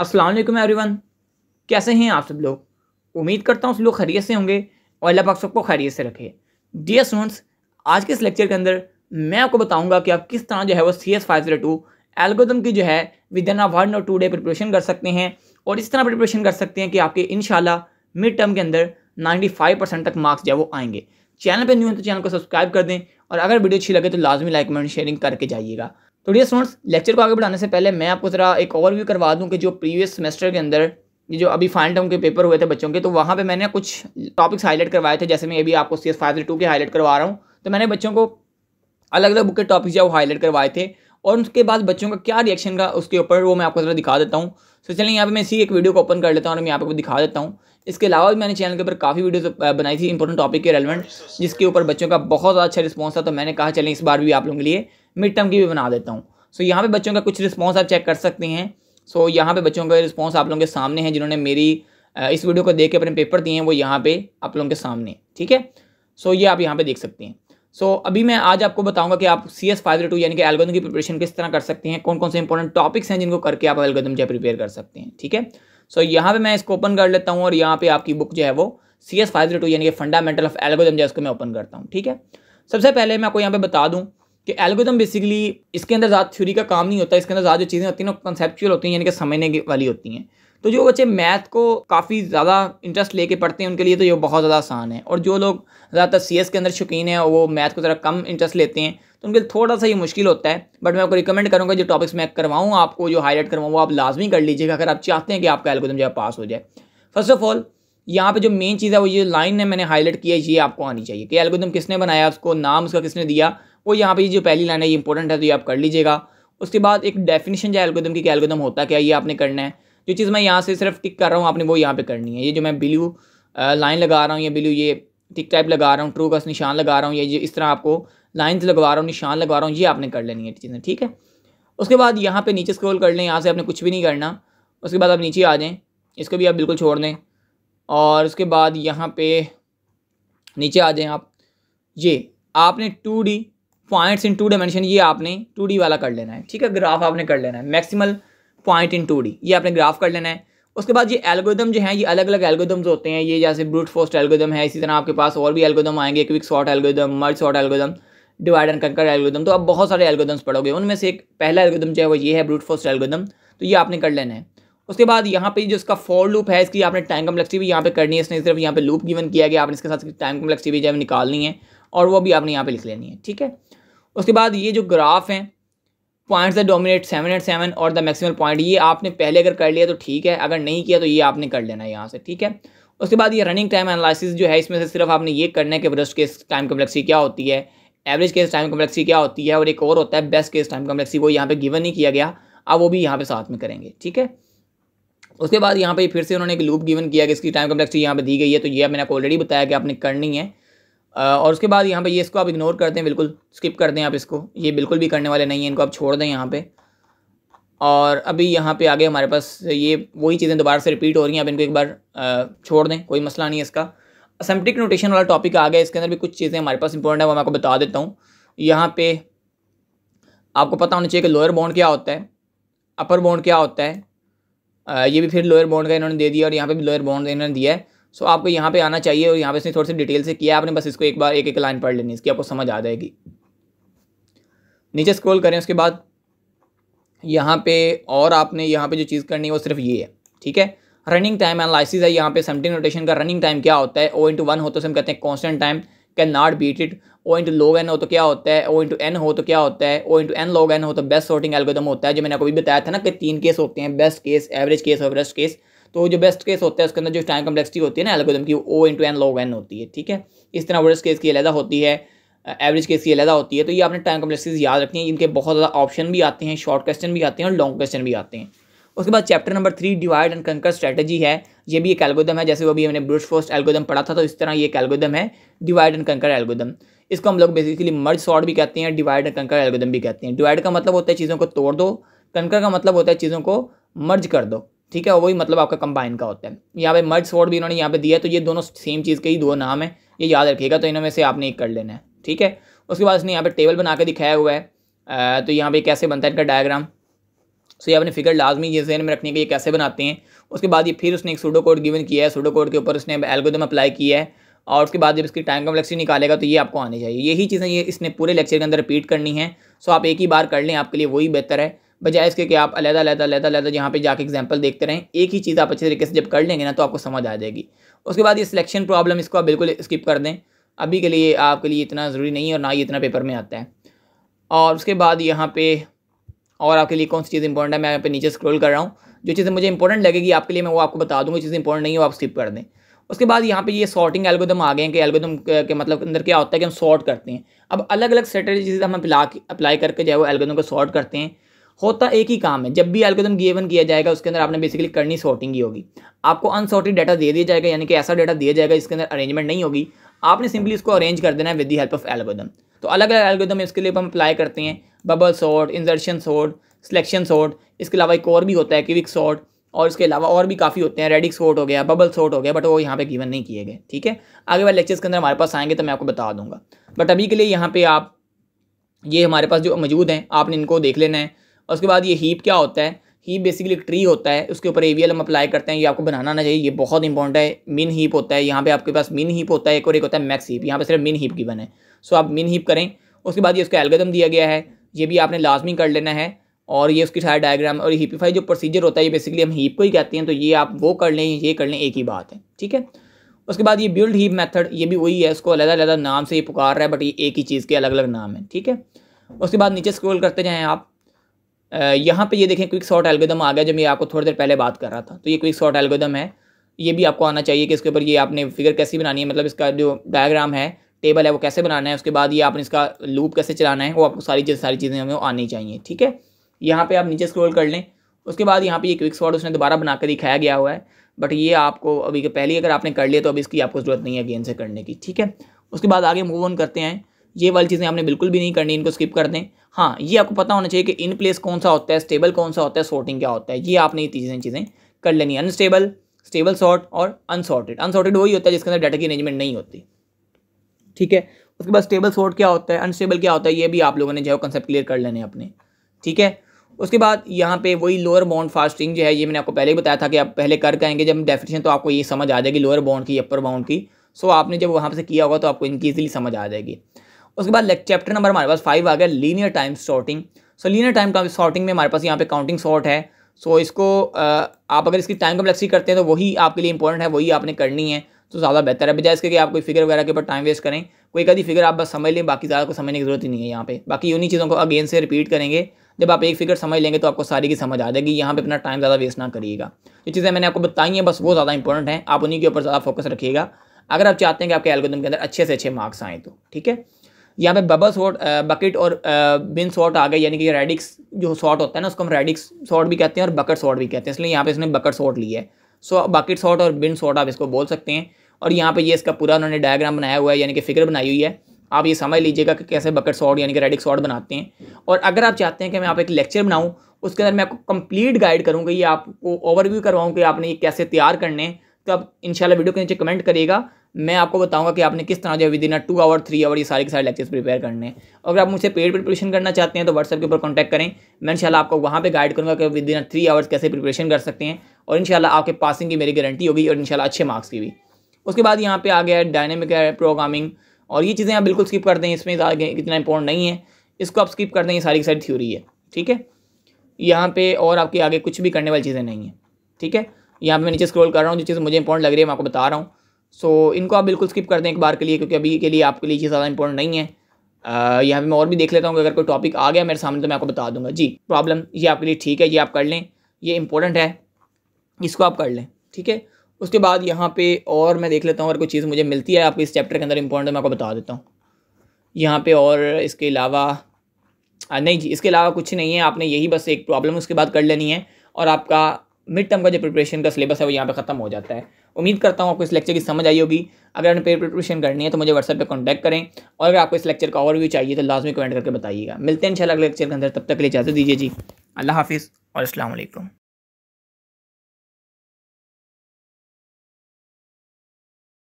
अस्सलाम वालेकुम एवरीवन कैसे हैं आप सब लोग उम्मीद करता हूँ सब लोग खैरियत से होंगे और अल्लाह पाक सबको खैरियत से रखे डियर स्टूडेंट्स आज के इस लेक्चर के अंदर मैं आपको बताऊंगा कि आप किस तरह जो है वो C S five zero two algorithm की जो है विद इन वन और टू डे प्रिपरेशन कर सकते हैं और इस तरह प्रिपरेशन कर सकते हैं कि आपके इन मिड टर्म के अंदर नाइन्टी फाइव परसेंट तक मार्क्स जो है वो आएंगे चैनल पर न्यू है तो चैनल को सब्सक्राइब कर दें और अगर वीडियो अच्छी लगे तो लाजमी लाइक कमेंट शेयरिंग करके जाइएगा तो डियर स्टूडेंट्स लेक्चर को आगे बढ़ाने से पहले मैं आपको ज़रा एक ओवरव्यू करवा दूँ कि जो प्रीवियस सेमेस्टर के अंदर ये जो अभी फाइनल टर्म के पेपर हुए थे बच्चों के तो वहाँ पे मैंने कुछ टॉपिक्स हाईलाइट करवाए थे जैसे मैं अभी आपको सी एस फाइव टू के हाईलाइट करवा रहा हूँ तो मैंने बच्चों को अलग अलग बुक के टॉपिक्स जो हाईलाइट करवाए थे और उसके बाद बच्चों का क्या रिएक्शन का उसके ऊपर वो मैं आपको ज़रा दिखा देता हूँ तो चलिए यहाँ पे मैं इसी एक वीडियो को ओपन कर लेता हूँ और मैं आपको दिखा देता हूँ इसके अलावा भी मैंने चैनल के ऊपर काफ़ी वीडियोस बनाई थी इंपॉर्टेंट टॉपिक के रेलिवेंट जिसके ऊपर बच्चों का बहुत ज़्यादा अच्छा रिस्पॉन्स था तो मैंने कहा चलें इस बार भी आप लोगों के लिए मिड टर्म की भी बना देता हूँ सो so, यहाँ पे बच्चों का कुछ रिस्पॉन्स आप चेक कर सकते हैं सो so, यहाँ पे बच्चों का रिस्पॉन्स आप लोगों के सामने है जिन्होंने मेरी इस वीडियो को देख के अपने पेपर दिए हैं वो यहाँ पे आप लोगों के सामने ठीक है सो ये आप यहाँ पे देख सकते हैं सो so, अभी मैं आज आपको बताऊंगा कि आप सी एस फाइव टू यानी कि एलगोदम की प्रिपरेशन किस तरह कर सकते हैं कौन कौन से इंपॉर्टेंट टॉपिक्स हैं जिनको करके आप एलगोदम जो प्रिपेयर कर सकते हैं ठीक है सो यहाँ पर मैं इसको ओपन कर लेता हूँ और यहाँ पर आपकी बुक जो है वो सी एस फाइव टू यानी कि फंडामेंटल ऑफ एलगोदम जो है उसको मैं ओपन करता हूँ ठीक है सबसे पहले मैं आपको यहाँ पे बता दूँ कि एल्गोदम बेसिकली इसके अंदर ज़्यादा थ्योरी का काम नहीं होता इसके अंदर ज़्यादा जो चीज़ें होती हैं ना कंसेप्चुअल होती हैं यानी कि समझने वाली होती हैं तो जो बच्चे मैथ को काफ़ी ज़्यादा इंटरेस्ट लेके पढ़ते हैं उनके लिए तो ये बहुत ज़्यादा आसान है और जो लोग ज़्यादातर सी के अंदर शौकीन है और वो मैथ को ज़रा कम इंटरेस्ट लेते हैं तो उनके लिए थोड़ा सा ये मुश्किल होता है बट मैं आपको रिकमेंड करूँगा जो टॉपिक्स मैं करवाऊँ आपको जो हाईलाइट करवाऊँ वो आप लाजमी कर लीजिएगा अगर आप चाहते हैं कि आपका एल्गोदम जो पास हो जाए फर्स्ट ऑफ ऑल यहाँ पे जो मेन चीज़ है वो ये लाइन है मैंने हाईलाइट किया ये आपको आनी चाहिए कि एल्गोदम किसने बनाया उसको नाम उसका किसने दिया वो यहाँ पर जो पहली लाइन है ये इंपॉर्टेंट है तो ये आप कर लीजिएगा उसके बाद एक डेफिनेशन जो एल्गोदम की एल्गोदम होता क्या ये आपने करना है जो चीज़ मैं यहाँ से सिर्फ टिक कर रहा हूँ आपने वो यहाँ पर करनी है ये जो मैं ब्लू लाइन लगा रहा हूँ या ब्लू ये टिक टाइप लगा रहा हूँ ट्रू का निशान लगा रहा हूँ या इस तरह आपको लाइन्स लगवा रहा हूँ निशान लगा रहा हूँ ये आपने कर लेनी है चीज़ें ठीक है उसके बाद यहाँ पर नीचे स्क्रोल कर लें यहाँ से आपने कुछ भी नहीं करना उसके बाद आप नीचे आ जाएँ इसको भी आप बिल्कुल छोड़ दें और उसके बाद यहाँ पे नीचे आ जाएँ आप ये आपने two D points in two dimension ये आपने टू डी वाला कर लेना है ठीक है ग्राफ आपने कर लेना है maximal point in two D ये आपने ग्राफ कर लेना है उसके बाद ये एल्गोदम जो है ये अलग अलग एल्गोदम्स होते हैं ये जैसे ब्रूट फोस्ट एल्गोदम है इसी तरह आपके पास और भी एल्गोदम आएंगे quick sort algorithm merge sort algorithm divide and conquer algorithm तो आप बहुत सारे एल्गोदम्स पढ़ोगे उनमें से एक पहला एल्गोदम जो है वो ये है ब्रूट फोस्ट एल्गोदम तो ये आपने कर लेना है उसके बाद यहाँ पर जो इसका फोर लूप है इसकी आपने टाइम कम्प्लेक्सिटी भी यहाँ पे करनी है इसने सिर्फ यहाँ पर लूप गिवन किया गया आपने इसके साथ टाइम कम्प्लेक्सिटी भी जो है निकालनी है और वो भी आपने यहाँ पर लिख लेनी है ठीक है उसके बाद ये जो ग्राफ हैं पॉइंट्स है डोमिनेट सेवन एट सेवन और द मैक्सिमम पॉइंट ये आपने पहले अगर कर लिया तो ठीक है अगर नहीं किया तो ये आपने कर लेना है यहाँ से ठीक है उसके बाद ये रनिंग टाइम एनालिसिस जो है इसमें से सिर्फ आपने ये करना है कि वर्स्ट केस टाइम कम्प्लेक्सी क्या होती है एवरेज केस टाइम कम्प्लेक्सी क्या होती है और एक और होता है बेस्ट केस टाइम कम्प्लेक्सी वो यहाँ पर गिवन नहीं किया गया अब वो भी यहाँ पर साथ में करेंगे ठीक है उसके बाद यहाँ पर फिर से उन्होंने एक लूप गिवन किया कि इसकी टाइम कम्प्लेक्सी यहाँ पर दी गई है तो ये मैंने आपको ऑलरेडी बताया कि आपने करनी है और उसके बाद यहाँ पे ये इसको आप इग्नोर करते हैं बिल्कुल स्किप कर दें आप इसको ये बिल्कुल भी करने वाले नहीं हैं इनको आप छोड़ दें यहाँ पे और अभी यहाँ पे आगे हमारे पास ये वही चीज़ें दोबारा से रिपीट हो रही हैं आप इनको एक बार छोड़ दें कोई मसला नहीं है इसका असम्प्टिक नोटेशन वाला टॉपिक आ गया इसके अंदर भी कुछ चीज़ें हमारे पास इंपॉर्टेंट है वो मैं आपको बता देता हूँ यहाँ पर आपको पता होना चाहिए कि लोअर बॉन्ड क्या होता है अपर बॉन्ड क्या होता है ये भी फिर लोअर बॉन्ड का इन्होंने दे दिया और यहाँ पर भी लोअर बॉन्ड इन्होंने दिया है सो आपको यहाँ पे आना चाहिए और यहाँ पे इसने थोड़ी सी डिटेल से किया आपने बस इसको एक बार एक एक लाइन पढ़ लेनी इसकी आपको समझ आ जाएगी नीचे स्क्रॉल करें उसके बाद यहाँ पे और आपने यहाँ पे जो चीज़ करनी है वो सिर्फ ये है ठीक है रनिंग टाइम एनालिसिस है यहाँ पे समथिंग नोटेशन का रनिंग टाइम क्या होता है ओ इंटू वन हो तो हम कहते हैं constant time can not beat it O into log N हो तो क्या होता है ओ इंटू एन हो तो क्या होता है O into N log N हो तो बेस्ट सॉर्टिंग एल्गोदम होता है जो मैंने आपको भी बताया था ना कि तीन केस होते हैं बेस्ट केस एवरेज केस और वर्स्ट केस तो जो बेस्ट केस होता है उसके अंदर जो टाइम कम्प्लेक्सिटी होती है ना एल्गोदम की O into N log N होती है ठीक है इस तरह वर्स्ट केस की अलहदा होती है एवरेज केस की अलहदा होती है तो ये आपने टाइम कम्प्लेक्सिटीज याद रखनी है इनके बहुत ज़्यादा ऑप्शन भी आते हैं शॉर्ट क्वेश्चन भी आते हैं और लॉन्ग क्वेश्चन भी आते हैं उसके बाद chapter number three divide and conquer strategy है ये भी एक एल्गोदम है जैसे वो भी हमने ब्रूट फोर्स एल्गोदम पढ़ा था तो इस तरह ये एक एल्गोदम है डिवाइड एंड कंकर एल्गोदम इसको हम लोग बेसिकली मर्ज सॉर्ट भी कहते हैं डिवाइड एंड कंकर एल्गोदम भी कहते हैं डिवाइड का मतलब होता है चीज़ों को तोड़ दो कंकर का मतलब होता है चीज़ों को मर्ज कर दो ठीक है वही मतलब आपका कंबाइन का होता है यहाँ पे मर्ज वर्ड भी इन्होंने यहाँ पे दिया है तो ये दोनों सेम चीज़ के ही दो नाम है ये याद रखिएगा तो इनमें से आपने एक कर लेना है ठीक है उसके बाद इसने यहाँ पे टेबल बना के दिखाया हुआ है आ, तो यहाँ पे कैसे बनता है इनका डायग्राम सो ये आपने फिगर लाजमी ये जहन में रखने के ये कैसे बनाते हैं उसके बाद ये फिर उसने एक सूडो कोड गिवन किया है सूडो कोड के ऊपर उसने एल्गोदम अप्लाई किया है और उसके बाद जब इसकी टाइम कम्प्लेक्सिटी निकालेगा तो ये आपको आनी चाहिए यही चीज़ें ये इसने पूरे लेक्चर के अंदर रिपीट करनी है सो आप एक ही बार कर लें आपके लिए वही बेहतर है बजाय इसके कि आप अलहदा अलग अलग अलग यहाँ पे जाके एग्जाम्पल देखते रहें एक ही चीज़ आप अच्छे तरीके से जब कर लेंगे ना तो आपको समझ आ जाएगी उसके बाद ये सिलेक्शन प्रॉब्लम इसको आप बिल्कुल स्किप कर दें अभी के लिए आपके लिए इतना ज़रूरी नहीं है और ना ही इतना पेपर में आता है और उसके बाद यहाँ पे और आपके लिए कौन सी चीज़ इंपॉर्टेंट है मैं यहाँ पे नीचे स्क्रॉल कर रहा हूँ जो चीज़ें मुझे इंपॉर्टेंट लगेगी आपके लिए मैं वो आपको बता दूँगी चीज़ इंपॉर्टेंट नहीं है वो आप स्किप कर दें उसके बाद यहाँ पे ये सॉर्टिंग एल्गोदम आ गए हैं कि एल्गोदम के मतलब अंदर क्या होता है कि हम सॉर्ट करते हैं अब अलग अलग स्ट्रेटेजीज हम अपला अप्लाई करके जो है वो एल्गोदम को सॉर्ट करते हैं होता एक ही काम है जब भी एल्गोदम गिवन किया जाएगा उसके अंदर आपने बेसिकली करनी सॉर्टिंग ही होगी आपको अनसॉर्टेड डाटा दे दिया जाएगा यानी कि ऐसा डाटा दिया जाएगा इसके अंदर अरेंजमेंट नहीं होगी आपने सिंपली इसको अरेंज कर देना है with the help of algorithm तो अलग अलग एल्गोदम इसके लिए हम अप्लाई करते हैं bubble sort insertion sort selection sort इसके अलावा एक और भी होता है क्विक सॉर्ट और इसके अलावा और भी काफ़ी होते हैं रेडिक सॉर्ट हो गया बबल सॉर्ट हो गया बट वो यहाँ पे गिवन नहीं किए गए ठीक है आगे वाले लेक्चर्स के अंदर हमारे पास आएंगे तो मैं आपको बता दूंगा बट अभी के लिए यहाँ पे आप ये हमारे पास जो मौजूद हैं आपने इनको देख लेना है और उसके बाद ये हीप क्या होता है हीप बेसिकली एक ट्री होता है उसके ऊपर एल हम अप्लाई करते हैं ये आपको बनाना ना चाहिए ये बहुत इंपॉर्टेंट है मिन हीप होता है यहाँ पे आपके पास मिन हीप होता है एक और एक होता है मैक्स हीप यहाँ पे सिर्फ मिन हीप की बने सो आप मिन हीप करें उसके बाद ये उसका एलगदम दिया गया है ये भी आपने लाजमी कर लेना है और ये उसकी सारे डायग्राम और हीपीफाई जो प्रोसीजर होता है ये बेसिकली हम हीप को ही कहते हैं तो ये आप वो कर लें ये कर लें एक ही बात है ठीक है उसके बाद ये बिल्ड हीप मेथड ये भी वही है उसको अलग अलग नाम से ये पुकार रहा है बट ये एक ही चीज़ के अलग अलग नाम है ठीक है उसके बाद नीचे स्क्रोल करते जाएँ आप यहाँ पे ये देखें क्विक शॉर्ट एल्गोदम आ गया जब मैं आपको थोड़ी देर पहले बात कर रहा था तो ये क्विक शॉर्ट एल्गोदम है ये भी आपको आना चाहिए कि इसके ऊपर ये आपने फिगर कैसी बनानी है मतलब इसका जो डायग्राम है टेबल है वो कैसे बनाना है उसके बाद ये आपने इसका लूप कैसे चलाना है वो आपको सारी चीज़ सारी चीज़ें हमें आनी चाहिए ठीक है यहाँ पर आप नीचे स्क्रोल कर लें उसके बाद यहाँ पर ये क्विक शॉर्ट उसने दोबारा बना दिखाया गया हुआ है बट ये आपको अभी पहले अगर आपने कर लिया तो अभी इसकी आपको ज़रूरत नहीं है गेंद से करने की ठीक है उसके बाद आगे मूव ऑन करते हैं ये वाली चीज़ें आपने बिल्कुल भी नहीं करनी इनको स्किप कर दें हाँ ये आपको पता होना चाहिए कि इन प्लेस कौन सा होता है स्टेबल कौन सा होता है सॉर्टिंग क्या होता है ये आपने ये चीज़ें चीज़ें कर लेनी अनस्टेबल स्टेबल सॉर्ट और अनसॉर्टेड अनसॉर्टेड वही होता है जिसके अंदर डाटा की अरेंजमेंट नहीं होती ठीक है उसके बाद स्टेबल सॉर्ट क्या होता है अनस्टेबल क्या होता है ये भी आप लोगों ने जो है कंसेप्ट क्लियर कर लेने अपने ठीक है उसके बाद यहाँ पे वही लोअर बाउंड फास्टिंग जो है ये मैंने आपको पहले ही बताया था कि आप पहले कर कहेंगे जब डेफिनेशन तो आपको ये समझ आ जाएगी लोअर बाउंड की अपर बाउंड की सो आपने जब वहाँ से किया होगा तो आपको इनकी ईजिली समझ आ जाएगी उसके बाद चैप्टर नंबर हमारे पास फाइव आ गया linear time sorting so linear time sorting में हमारे पास यहाँ पे काउंटिंग सॉर्ट है सो so, इसको आप अगर इसकी टाइम कम्प्लेक्सी करते हैं तो वही आपके लिए इंपॉर्टेंट है वही आपने करनी है तो ज़्यादा बेहतर है बजाय इसके कि आप कोई फिगर वगैरह के ऊपर टाइम वेस्ट करें कोई कभी फिगर आप बस समझ लें बाकी ज़्यादा को समझने की जरूरत ही नहीं है यहाँ पे बाकी उन्हीं चीज़ों को अगेन से रिपीट करेंगे जब आप एक फिगर समझ लेंगे तो आपको सारी की समझ आ जाएगी यहाँ पे अपना टाइम ज़्यादा वेस्ट ना करिएगा जो चीज़ें मैंने आपको बताई हैं बस वो ज़्यादा इंपॉर्टेंट है आप उन्हीं के ऊपर ज़्यादा फोकस रखिएगा अगर आप चाहते हैं कि आपके एल्गोदम के अंदर अच्छे से अच्छे मार्क्स आएँ तो ठीक है यहाँ पे बबल शॉट बकेट और बिन uh, शॉट आ गए यानी कि रेडिक्स जो शॉट होता है ना उसको हम रेडिक्स शॉट भी कहते हैं और बकेट शॉट भी कहते हैं इसलिए यहाँ पे इसने बकेट शॉट लिया है सो बकेट शॉट और बिन शॉट आप इसको बोल सकते हैं और यहाँ पे ये इसका पूरा उन्होंने डायग्राम बनाया हुआ है यानी कि फिगर बनाई हुई है आप ये समझ लीजिएगा कि कैसे बकेट शॉट यानी कि रेडिक शॉट बनाते हैं और अगर आप चाहते हैं कि मैं आप एक लेक्चर बनाऊँ उसके अंदर मैं आपको कंप्लीट गाइड करूँगा ये आपको ओवरव्यू करवाऊँ कि आपने ये कैसे तैयार करने हैं तो आप इंशाल्लाह वीडियो के नीचे कमेंट करिएगा मैं आपको बताऊंगा कि आपने किस तरह जो within a two hour three hour ये सारे के सारे लेक्चर्स प्रिपेयर करने हैं अगर आप मुझसे पेड प्रिपरेशन करना चाहते हैं तो व्हाट्सएप के ऊपर कॉन्टैक्ट करें मैं इंशाल्लाह आपको वहाँ पे गाइड करूँगा कि विद इन थ्री आवर्स कैसे प्रिपरेशन कर सकते हैं और इंशाल्लाह आपके पासिंग की मेरी गारंटी होगी और इंशाल्लाह अच्छे मार्क्स की भी उसके बाद यहाँ पर आ गया डायनेमिक प्रोग्रामिंग और ये चीज़ें आप बिल्कुल स्किप कर दें इसमें इतना इंपॉर्टेंट नहीं है इसको आप स्किप कर दें ये सारी की सारी थ्योरी है ठीक है यहाँ पे और आपके आगे कुछ भी करने वाली चीज़ें नहीं है ठीक है यहाँ पे मैं नीचे स्क्रॉल कर रहा हूँ जो चीज़ मुझे इंपॉर्टेंट लग रही है मैं आपको बता रहा हूँ सो so, इनको आप बिल्कुल स्किप कर दें एक बार के लिए क्योंकि अभी के लिए आपके लिए ये ज़्यादा इंपॉर्टेंट नहीं है यहाँ पर मैं और भी देख लेता हूँ कि अगर कोई टॉपिक आ गया मेरे सामने तो मैं आपको बता दूंगा जी प्रॉब्लम ये आपके लिए ठीक है ये आप कर लें ये इंपॉर्टेंट है इसको आप कर लें ठीक है उसके बाद यहाँ पे और मैं देख लेता हूँ अगर कोई चीज़ मुझे मिलती है आपको इस चैप्टर के अंदर इंपॉर्टेंट मैं आपको बता देता हूँ यहाँ पे और इसके अलावा नहीं जी इसके अलावा कुछ नहीं है आपने यही बस एक प्रॉब्लम उसके बाद कर लेनी है और आपका मिड टर्म का जो प्रिपरेशन का सिलेबस है वो यहाँ पे खत्म हो जाता है उम्मीद करता हूँ आपको इस लेक्चर की समझ आई होगी अगर आपने पेयर प्रिपरेशन करनी है तो मुझे व्हाट्सएप पे कांटेक्ट करें और अगर आपको इस लेक्चर का ओवरव्यू चाहिए तो लाजमी कमेंट करके बताइएगा मिलते हैं इंशाल्लाह अगले लेक्चर के अंदर तब तक के लिए इजाज़त दीजिए जी अल्लाह हाफिज़ और असल